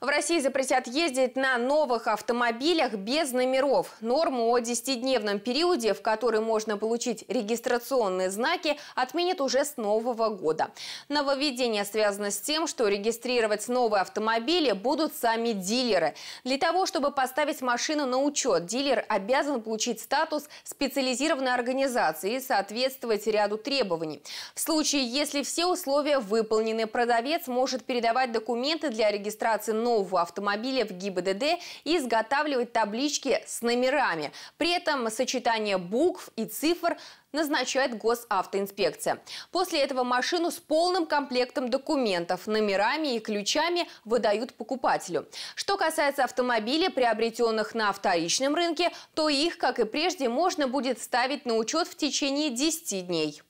В России запретят ездить на новых автомобилях без номеров. Норму о 10-дневном периоде, в который можно получить регистрационные знаки, отменят уже с нового года. Нововведение связано с тем, что регистрировать новые автомобили будут сами дилеры. Для того, чтобы поставить машину на учет, дилер обязан получить статус специализированной организации и соответствовать ряду требований. В случае, если все условия выполнены, продавец может передавать документы для регистрации новых нового автомобиля в ГИБДД и изготавливать таблички с номерами. При этом сочетание букв и цифр назначает госавтоинспекция. После этого машину с полным комплектом документов, номерами и ключами выдают покупателю. Что касается автомобилей, приобретенных на вторичном рынке, то их, как и прежде, можно будет ставить на учет в течение 10 дней.